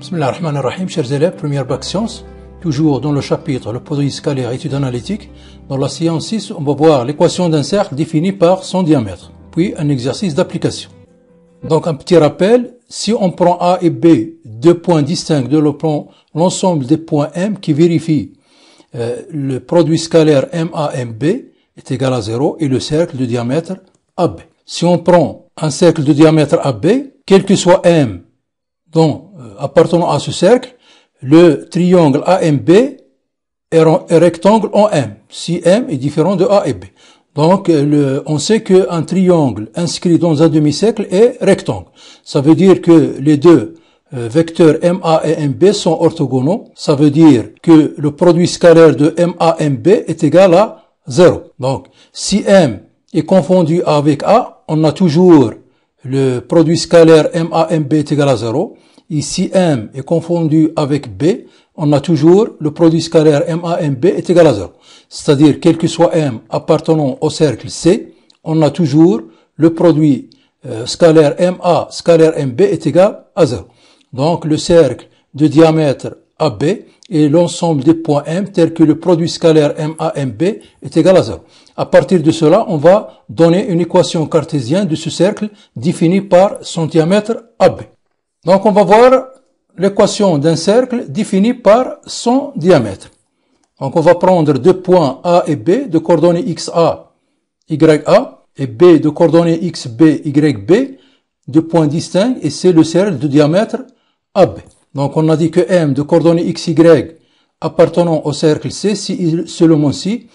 Bismillah ar-Rahman ar-Rahim, chers élèves, première bac science toujours dans le chapitre le produit scalaire étude analytique. Dans la séance 6, on va voir l'équation d'un cercle définie par son diamètre, puis un exercice d'application. Donc un petit rappel, si on prend A et B, deux points distincts de l'ensemble des points M qui vérifient euh, le produit scalaire MAMB est égal à 0 et le cercle de diamètre AB. Si on prend un cercle de diamètre AB, quel que soit M dont appartenant à ce cercle, le triangle AMB est, rectangle en M, si M est différent de A et B. Donc, euh, on sait qu'un triangle inscrit dans un demi-cercle est rectangle. Ça veut dire que les deux euh, vecteurs MA et MB sont orthogonaux. Ça veut dire que le produit scalaire de MAMB est égal à 0. Donc, si M est confondu avec A, on a toujours le produit scalaire MB est égal à 0. Ici, M est confondu avec B. On a toujours le produit scalaire MAMB est égal à 0. C'est-à-dire, quel que soit M appartenant au cercle C, on a toujours le produit euh, scalaire MA scalaire MB est égal à 0. Donc, le cercle de diamètre AB est l'ensemble des points M tels que le produit scalaire MAMB est égal à 0. À partir de cela, on va donner une équation cartésienne de ce cercle défini par son diamètre AB. Donc on va voir l'équation d'un cercle définie par son diamètre. Donc on va prendre deux points A et B de coordonnées XA, YA et B de coordonnées XB, YB, deux points distincts et c'est le cercle de diamètre AB. Donc on a dit que M de coordonnées XY appartenant au cercle C si seulement si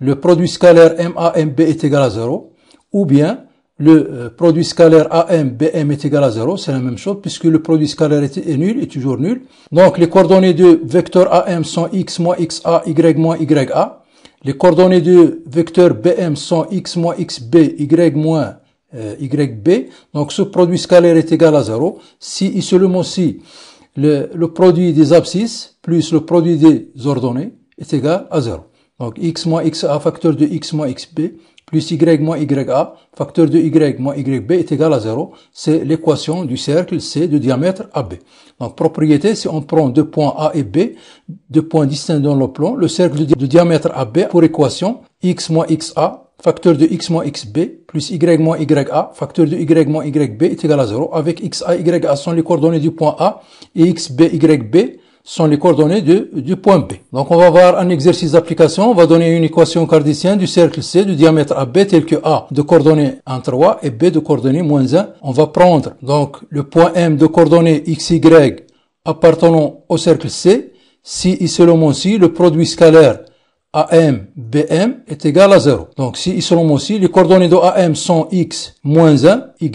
le produit scalaire MA, MB est égal à 0 ou bien le euh, produit scalaire AM, BM est égal à 0, c'est la même chose, puisque le produit scalaire est, nul, est toujours nul. Donc les coordonnées de vecteur AM sont x moins xa, y moins ya. Les coordonnées de vecteur BM sont x moins xb, y moins euh, yb. Donc ce produit scalaire est égal à 0. Si et seulement si le, le produit des abscisses plus le produit des ordonnées est égal à 0. Donc x moins xa facteur de x moins xb plus y moins ya, facteur de y moins b est égal à 0. C'est l'équation du cercle C de diamètre AB. Donc propriété, si on prend deux points A et B, deux points distincts dans le plan, le cercle de diamètre AB pour équation x moins xa, facteur de x moins xb, plus y moins ya, facteur de y moins b est égal à 0, avec x y a sont les coordonnées du point A, et y b sont les coordonnées du point B. Donc on va voir un exercice d'application. On va donner une équation cardicienne du cercle C du diamètre AB tel que A de coordonnées 1, 3 et B de coordonnées moins 1. On va prendre donc le point M de coordonnées XY appartenant au cercle C si et seulement si le produit scalaire AM, BM est égal à 0. Donc, si ils moi aussi, les coordonnées de AM sont x moins 1, y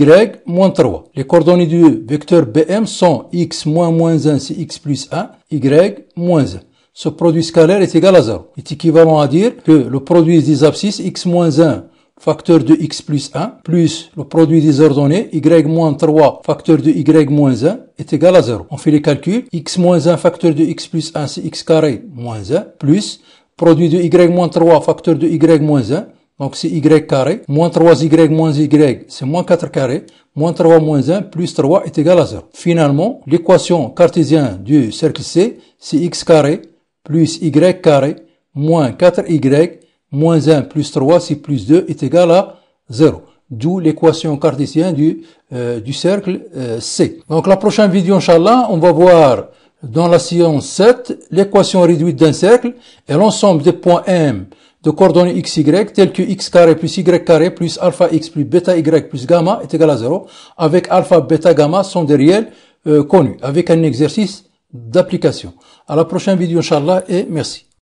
moins 3. Les coordonnées du e, vecteur BM sont x moins moins 1, c'est x plus 1, y moins 1. Ce produit scalaire est égal à 0. Il est équivalent à dire que le produit des abscisses x moins 1 facteur de x plus 1 plus le produit des ordonnées y moins 3 facteur de y moins 1 est égal à 0. On fait les calculs. x moins 1 facteur de x plus 1 c'est x carré moins 1 plus produit de y moins 3 facteur de y moins 1. Donc c'est y carré. Moins 3y moins y, c'est moins 4 carré. Moins 3 moins 1 plus 3 est égal à 0. Finalement, l'équation cartésienne du cercle C, c'est x carré plus y carré moins 4y moins 1 plus 3, c'est plus 2 est égal à 0. D'où l'équation cartésienne du, euh, du cercle euh, C. Donc la prochaine vidéo, Inch'Allah, on va voir dans la science 7, l'équation réduite d'un cercle est l'ensemble des points M de coordonnées xy tels que x carré plus y carré plus alpha x plus bêta y plus gamma est égal à 0 avec alpha, bêta, gamma sont des réels euh, connus avec un exercice d'application. À la prochaine vidéo, Inch'Allah, et merci.